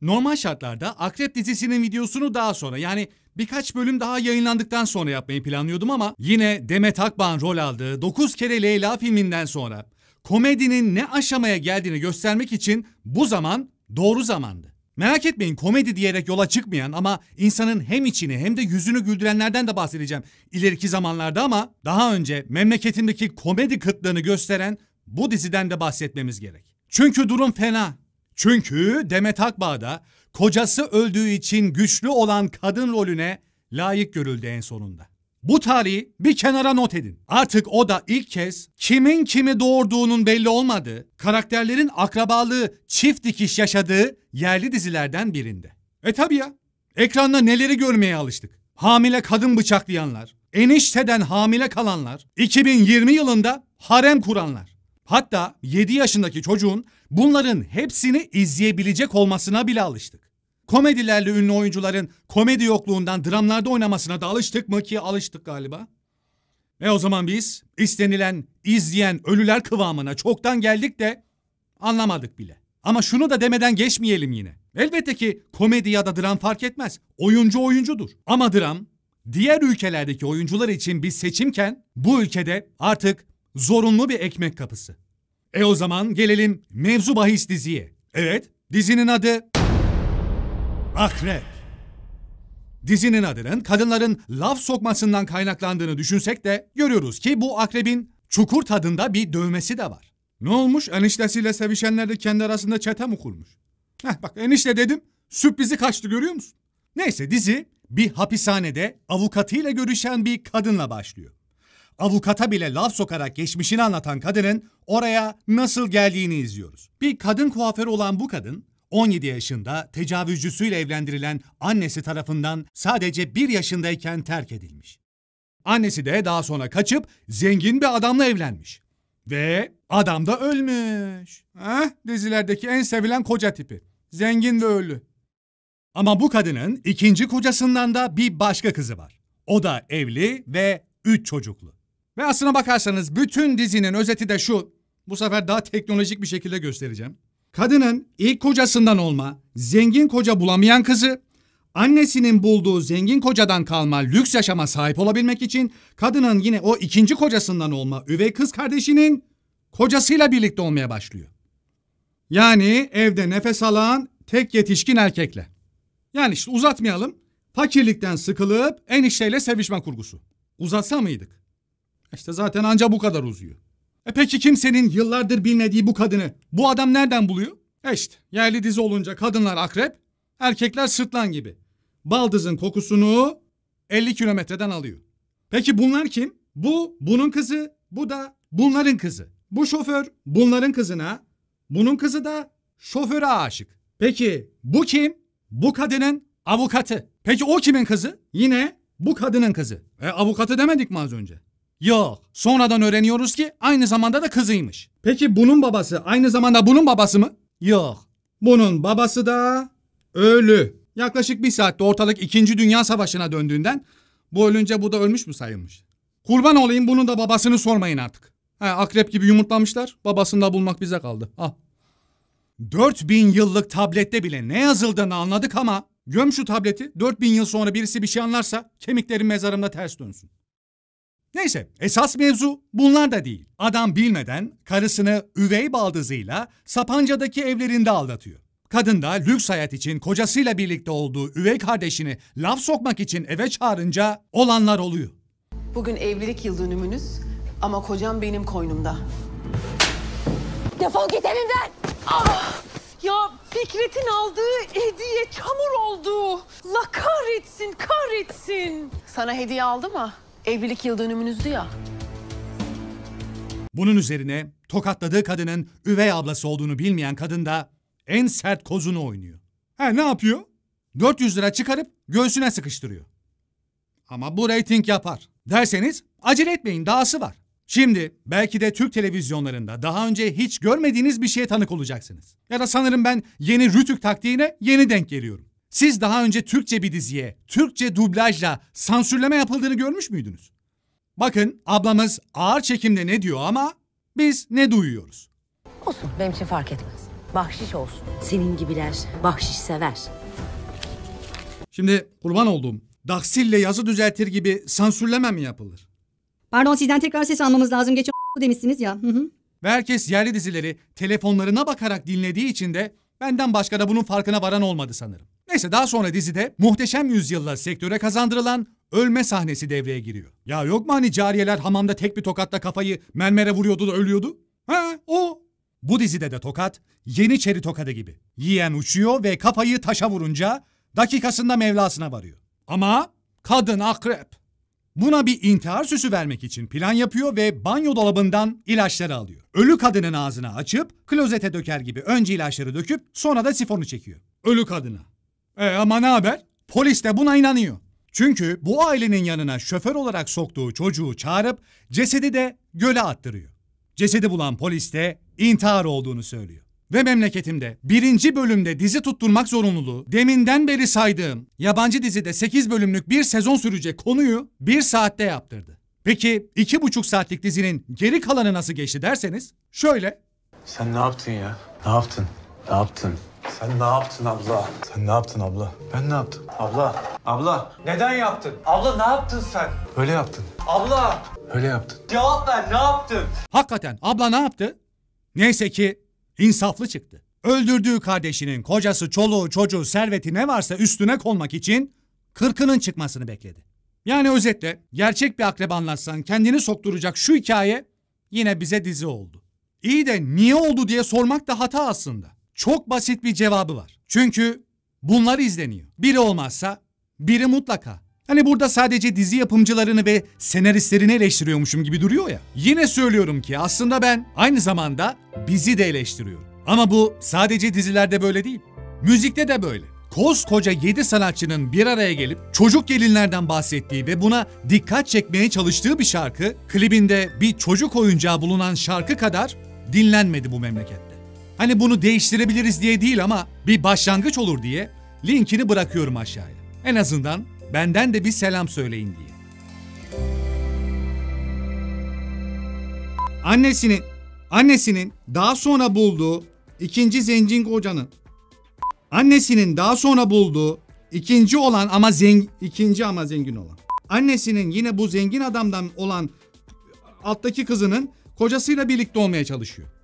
Normal şartlarda Akrep dizisinin videosunu daha sonra yani birkaç bölüm daha yayınlandıktan sonra yapmayı planlıyordum ama yine Demet Akbağ'ın rol aldığı 9 kere Leyla filminden sonra komedinin ne aşamaya geldiğini göstermek için bu zaman doğru zamandı. Merak etmeyin komedi diyerek yola çıkmayan ama insanın hem içini hem de yüzünü güldürenlerden de bahsedeceğim ileriki zamanlarda ama daha önce memleketimdeki komedi kıtlığını gösteren bu diziden de bahsetmemiz gerek. Çünkü durum fena. Çünkü Demet Akbağ'da kocası öldüğü için güçlü olan kadın rolüne layık görüldü en sonunda. Bu tarihi bir kenara not edin. Artık o da ilk kez kimin kimi doğurduğunun belli olmadığı, karakterlerin akrabalığı çift dikiş yaşadığı yerli dizilerden birinde. E tabi ya. Ekranda neleri görmeye alıştık. Hamile kadın bıçaklayanlar, enişteden hamile kalanlar, 2020 yılında harem kuranlar. Hatta 7 yaşındaki çocuğun bunların hepsini izleyebilecek olmasına bile alıştık. Komedilerle ünlü oyuncuların komedi yokluğundan dramlarda oynamasına da alıştık mı ki alıştık galiba. E o zaman biz istenilen, izleyen ölüler kıvamına çoktan geldik de anlamadık bile. Ama şunu da demeden geçmeyelim yine. Elbette ki komedi ya da dram fark etmez. Oyuncu oyuncudur. Ama dram diğer ülkelerdeki oyuncular için bir seçimken bu ülkede artık zorunlu bir ekmek kapısı. E o zaman gelelim mevzu bahis diziye. Evet, dizinin adı Akrep. Dizinin adının kadınların laf sokmasından kaynaklandığını düşünsek de görüyoruz ki bu akrebin çukur tadında bir dövmesi de var. Ne olmuş? Eniştesiyle sevişenler de kendi arasında çete mi kurmuş? Heh bak enişte dedim sürprizi kaçtı görüyor musun? Neyse dizi bir hapishanede avukatıyla görüşen bir kadınla başlıyor avukata bile laf sokarak geçmişini anlatan kadının oraya nasıl geldiğini izliyoruz. Bir kadın kuaförü olan bu kadın 17 yaşında tecavüzcüsüyle evlendirilen annesi tarafından sadece 1 yaşındayken terk edilmiş. Annesi de daha sonra kaçıp zengin bir adamla evlenmiş. Ve adam da ölmüş. Heh, dizilerdeki en sevilen koca tipi. Zengin ve ölü. Ama bu kadının ikinci kocasından da bir başka kızı var. O da evli ve üç çocuklu. Ve aslına bakarsanız bütün dizinin özeti de şu. Bu sefer daha teknolojik bir şekilde göstereceğim. Kadının ilk kocasından olma, zengin koca bulamayan kızı, annesinin bulduğu zengin kocadan kalma lüks yaşama sahip olabilmek için kadının yine o ikinci kocasından olma üvey kız kardeşinin kocasıyla birlikte olmaya başlıyor. Yani evde nefes alan tek yetişkin erkekle. Yani işte uzatmayalım. Fakirlikten sıkılıp enişteyle sevişme kurgusu. Uzatsa mıydık? İşte zaten anca bu kadar uzuyor. E peki kimsenin yıllardır bilmediği bu kadını bu adam nereden buluyor? E işte yerli dizi olunca kadınlar akrep, erkekler sırtlan gibi. Baldızın kokusunu 50 kilometreden alıyor. Peki bunlar kim? Bu bunun kızı, bu da bunların kızı. Bu şoför bunların kızına, bunun kızı da şoföre aşık. Peki bu kim? Bu kadının avukatı. Peki o kimin kızı? Yine bu kadının kızı. E avukatı demedik mi az önce? Yok. Sonradan öğreniyoruz ki aynı zamanda da kızıymış. Peki bunun babası aynı zamanda bunun babası mı? Yok. Bunun babası da ölü. Yaklaşık bir saatte ortalık 2. Dünya Savaşı'na döndüğünden bu ölünce bu da ölmüş mü sayılmış? Kurban olayım bunun da babasını sormayın artık. He, akrep gibi yumurtlamışlar. Babasını da bulmak bize kaldı. Ah. 4000 yıllık tablette bile ne yazıldığını anladık ama göm şu tableti 4000 yıl sonra birisi bir şey anlarsa kemiklerin mezarımda ters dönsün. Neyse esas mevzu bunlar da değil. Adam bilmeden karısını üvey baldızıyla Sapanca'daki evlerinde aldatıyor. Kadın da lüks hayat için kocasıyla birlikte olduğu üvey kardeşini laf sokmak için eve çağırınca olanlar oluyor. Bugün evlilik yıl dönümünüz ama kocam benim koynumda. Defol git evimden! Ah! Ya Fikret'in aldığı hediye çamur oldu. La kahretsin kahretsin. Sana hediye aldı mı? Evlilik yıl dönümünüzdü ya. Bunun üzerine tokatladığı kadının üvey ablası olduğunu bilmeyen kadın da en sert kozunu oynuyor. He ne yapıyor? 400 lira çıkarıp göğsüne sıkıştırıyor. Ama bu reyting yapar. Derseniz acele etmeyin dahası var. Şimdi belki de Türk televizyonlarında daha önce hiç görmediğiniz bir şeye tanık olacaksınız. Ya da sanırım ben yeni Rütük taktiğine yeni denk geliyorum. Siz daha önce Türkçe bir diziye, Türkçe dublajla sansürleme yapıldığını görmüş müydünüz? Bakın ablamız ağır çekimde ne diyor ama biz ne duyuyoruz? Olsun benim için fark etmez. Bahşiş olsun. Senin gibiler bahşiş sever. Şimdi kurban olduğum daksille yazı düzeltir gibi sansürleme mi yapılır? Pardon sizden tekrar ses almamız lazım. Geçen demişsiniz ya. Hı hı. Ve herkes yerli dizileri telefonlarına bakarak dinlediği için de benden başka da bunun farkına varan olmadı sanırım. Neyse daha sonra dizide muhteşem yüzyılla sektöre kazandırılan ölme sahnesi devreye giriyor. Ya yok mu hani cariyeler hamamda tek bir tokatla kafayı mermere vuruyordu da ölüyordu? Ha o. Bu dizide de tokat Yeniçeri tokadı gibi. Yiyen uçuyor ve kafayı taşa vurunca dakikasında Mevlasına varıyor. Ama kadın akrep. Buna bir intihar süsü vermek için plan yapıyor ve banyo dolabından ilaçları alıyor. Ölü kadının ağzını açıp klozete döker gibi önce ilaçları döküp sonra da sifonu çekiyor. Ölü kadına. E ama ne haber? Polis de buna inanıyor. Çünkü bu ailenin yanına şoför olarak soktuğu çocuğu çağırıp cesedi de göle attırıyor. Cesedi bulan polis de intihar olduğunu söylüyor. Ve memleketimde birinci bölümde dizi tutturmak zorunluluğu deminden beri saydığım yabancı dizide 8 bölümlük bir sezon sürecek konuyu bir saatte yaptırdı. Peki iki buçuk saatlik dizinin geri kalanı nasıl geçti derseniz şöyle. Sen ne yaptın ya? Ne yaptın? Ne yaptın? Sen ne yaptın abla? Sen ne yaptın abla? Ben ne yaptım? Abla, abla. Neden yaptın? Abla ne yaptın sen? Öyle yaptın. Abla. Öyle yaptın. Cevap ver ne yaptın? Hakikaten abla ne yaptı? Neyse ki insaflı çıktı. Öldürdüğü kardeşinin kocası, çoluğu, çocuğu, serveti ne varsa üstüne konmak için kırkının çıkmasını bekledi. Yani özetle gerçek bir akrep anlatsan kendini sokturacak şu hikaye yine bize dizi oldu. İyi de niye oldu diye sormak da hata aslında çok basit bir cevabı var. Çünkü bunlar izleniyor. Biri olmazsa biri mutlaka. Hani burada sadece dizi yapımcılarını ve senaristlerini eleştiriyormuşum gibi duruyor ya. Yine söylüyorum ki aslında ben aynı zamanda bizi de eleştiriyorum. Ama bu sadece dizilerde böyle değil. Müzikte de böyle. Koskoca 7 sanatçının bir araya gelip çocuk gelinlerden bahsettiği ve buna dikkat çekmeye çalıştığı bir şarkı, klibinde bir çocuk oyuncağı bulunan şarkı kadar dinlenmedi bu memleket. Hani bunu değiştirebiliriz diye değil ama bir başlangıç olur diye linkini bırakıyorum aşağıya. En azından benden de bir selam söyleyin diye. Annesinin, annesinin daha sonra bulduğu ikinci zengin kocanın annesinin daha sonra bulduğu ikinci olan ama zengin ikinci ama zengin olan annesinin yine bu zengin adamdan olan alttaki kızının kocasıyla birlikte olmaya çalışıyor.